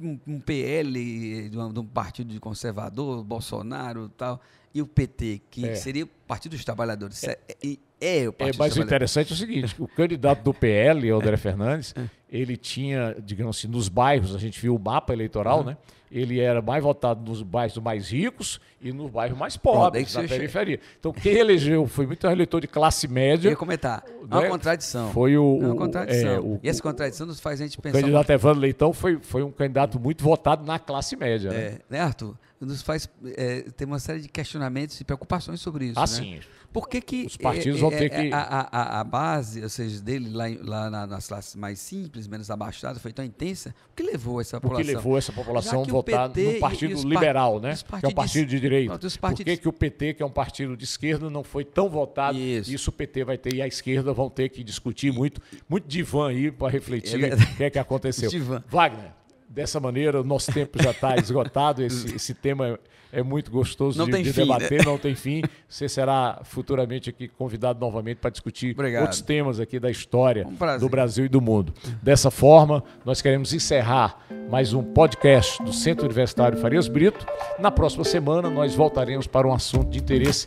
Um, um PL de, uma, de, um partido conservador, Bolsonaro tal, e o PT, que é. seria o Partido dos Trabalhadores. É, é, é o Partido é, Mas o interessante é o seguinte, o candidato do PL, André Fernandes, [laughs] é. ele tinha, digamos assim, nos bairros, a gente viu o mapa eleitoral, uhum. né? ele era mais votado nos bairros mais ricos e nos bairros mais pobres, na periferia. Então, quem elegeu foi muito um eleitor de classe média. Eu ia comentar. É né? Uma contradição. Foi o. É uma é, contradição. É, o, e essa contradição nos faz a gente pensar. O candidato muito... Evandro Leitão foi, foi um candidato muito votado na classe média. Né? É, né, né Arthur? nos faz é, ter uma série de questionamentos e preocupações sobre isso. Ah, né? sim. Por que, que os partidos é, vão ter é, é, que a, a, a, base, ou seja, dele lá, lá na, nas classes mais simples, menos abaixadas, foi tão intensa? O que levou essa população? O que levou essa população a votar no partido liberal, né? Que é um partido de, direita. Não, partidos... Por que, que o PT, que é um partido de esquerda, não foi tão votado? Isso, isso o PT vai ter e a esquerda vão ter que discutir muito, muito divã aí para refletir é o que é que aconteceu. [laughs] Divã. Wagner. Dessa maneira, o nosso tempo já está [laughs] esgotado. Esse, esse tema é, muito gostoso não de, de fim, debater, né? não tem fim. Você será futuramente aqui convidado novamente para discutir Obrigado. outros temas aqui da história um do Brasil e do mundo. Dessa forma, nós queremos encerrar mais um podcast do Centro Universitário Farias Brito. Na próxima semana, nós voltaremos para um assunto de interesse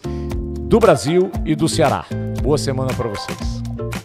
do Brasil e do Ceará. Boa semana para vocês.